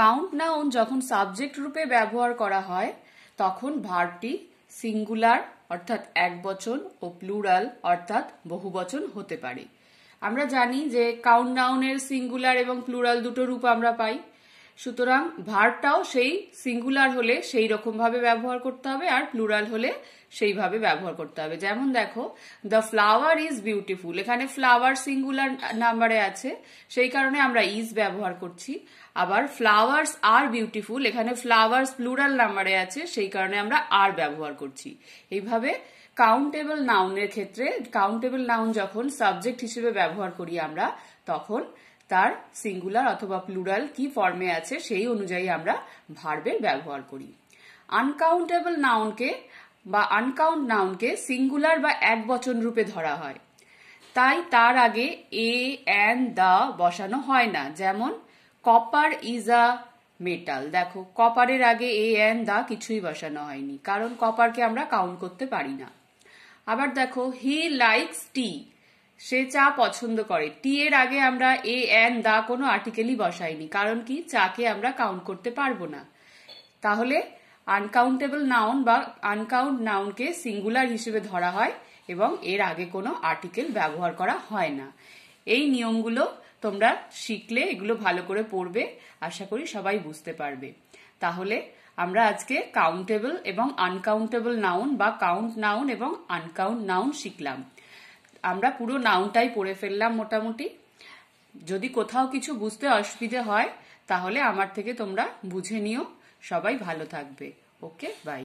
count noun যখন subject রূপে ব্যবহার করা হয় তখন ভার্বটি সিঙ্গুলার অর্থাৎ এক বচন ও প্লুরাল অর্থাৎ বহুবচন হতে পারে আমরা জানি যে কাউন্ট নাউনের সিঙ্গুলার এবং প্লুরাল দুটো রূপ আমরা পাই সুতরাং ভার্বটাও সেই সিঙ্গুলার হলে সেই রকমভাবে ব্যবহার করতে হবে আর প্লুরাল হলে সেইভাবে ব্যবহার করতে হবে যেমন দেখো দ্য ফ্লাওয়ার ইজ বিউটিফুল এখানে ফ্লাওয়ার সিঙ্গুলার নাম্বারে আছে সেই কারণে আমরা ইজ ব্যবহার করছি আবার ফ্লাওয়ার্স আর বিউটিফুল এখানে ফ্লাওয়ার্স প্লুরাল নাম্বারে আছে সেই কারণে আমরা আর ব্যবহার করছি এইভাবে কাউন্টেবল নাউনের ক্ষেত্রে কাউন্টেবল নাউন যখন সাবজেক্ট হিসেবে ব্যবহার করি আমরা তখন তার সিঙ্গুলার অথবা প্লুরাল কি ফর্মে আছে সেই অনুযায়ী আমরা ভার্বের ব্যবহার করি আনকাউন্টেবল নাউনকে বা আনকাউন্ট নাউনকে সিঙ্গুলার বা এক বচন রূপে ধরা হয় তাই তার আগে এ এন দ্য বসানো হয় না যেমন কপার ইজ আ মেটাল দেখো কপারের আগে এ এন দা কিছুই বসানো হয়নি কারণ কপারকে আমরা কাউন্ট করতে পারি না আবার দেখো হি লাইকস টি সে চা পছন্দ করে টি এর আগে আমরা এ এন দা কোনো আর্টিকেলই বসাইনি কারণ কি চাকে আমরা কাউন্ট করতে পারবো না তাহলে আনকাউন্টেবল নাউন বা আনকাউন্ট নাউনকে সিঙ্গুলার হিসেবে ধরা হয় এবং এর আগে কোনো আর্টিকেল ব্যবহার করা হয় না এই নিয়মগুলো তোমরা শিখলে এগুলো ভালো করে পড়বে আশা করি সবাই বুঝতে পারবে তাহলে আমরা আজকে কাউন্টেবল এবং আনকাউন্টেবল নাউন বা কাউন্ট নাউন এবং আনকাউন্ট নাউন শিখলাম আমরা পুরো নাউনটাই পড়ে ফেললাম মোটামুটি যদি কোথাও কিছু বুঝতে অসুবিধে হয় তাহলে আমার থেকে তোমরা বুঝে নিও সবাই ভালো থাকবে ওকে বাই